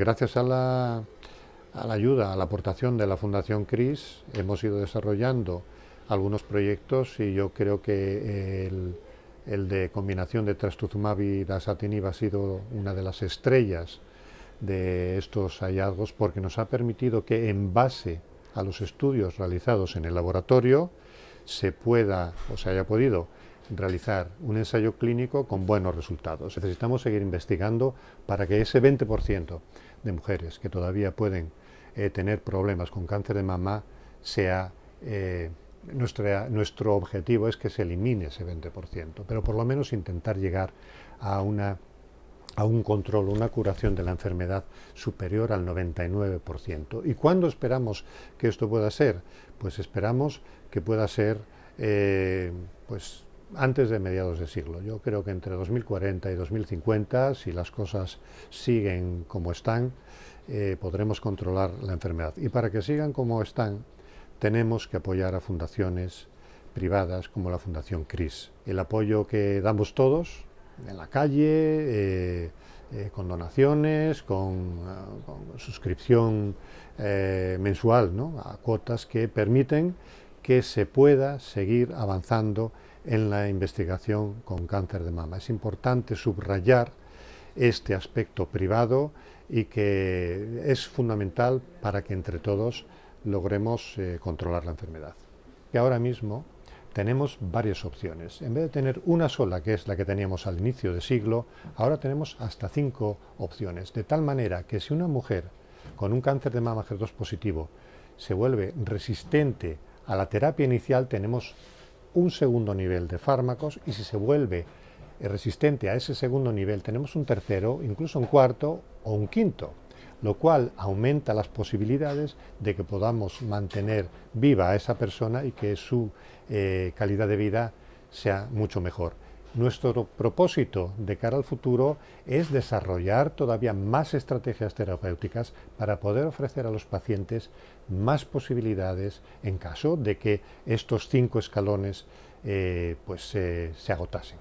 Gracias a la, ayuda, a la aportación de la Fundación CRIS, hemos ido desarrollando algunos proyectos y yo creo que el, el de combinación de trastuzumab y dasatinib ha sido una de las estrellas de estos hallazgos porque nos ha permitido que en base a los estudios realizados en el laboratorio se pueda o se haya podido realizar un ensayo clínico con buenos resultados. Necesitamos seguir investigando para que ese 20% de mujeres que todavía pueden eh, tener problemas con cáncer de mama sea... Eh, nuestro objetivo es que se elimine ese 20%, pero por lo menos intentar llegar a, una, a un control, una curación de la enfermedad superior al 99%. ¿Y cuándo esperamos que esto pueda ser? Pues esperamos que pueda ser eh, pues antes de mediados de siglo. Yo creo que entre 2040 y 2050, si las cosas siguen como están, eh, podremos controlar la enfermedad. Y para que sigan como están, tenemos que apoyar a fundaciones privadas como la Fundación CRIS. El apoyo que damos todos, en la calle, eh, eh, con donaciones, con, ah, suscripción mensual, ¿no? a cuotas que permiten que se pueda seguir avanzando en la investigación con cáncer de mama. Es importante subrayar este aspecto privado y que es fundamental para que entre todos logremos eh, controlar la enfermedad. ahora mismo tenemos varias opciones. En vez de tener una sola, que es la que teníamos al inicio de siglo, ahora tenemos hasta cinco opciones. De tal manera que si una mujer con un cáncer de mama HER2 positivo se vuelve resistente a la terapia inicial, tenemos un segundo nivel de fármacos y si se vuelve eh, resistente a ese segundo nivel tenemos un tercero, incluso un cuarto o un quinto, lo cual aumenta las posibilidades de que podamos mantener viva a esa persona y que su eh, calidad de vida sea mucho mejor. Nuestro propósito de cara al futuro es desarrollar todavía más estrategias terapéuticas para poder ofrecer a los pacientes más posibilidades en caso de que estos cinco escalones eh, pues, eh, se agotasen.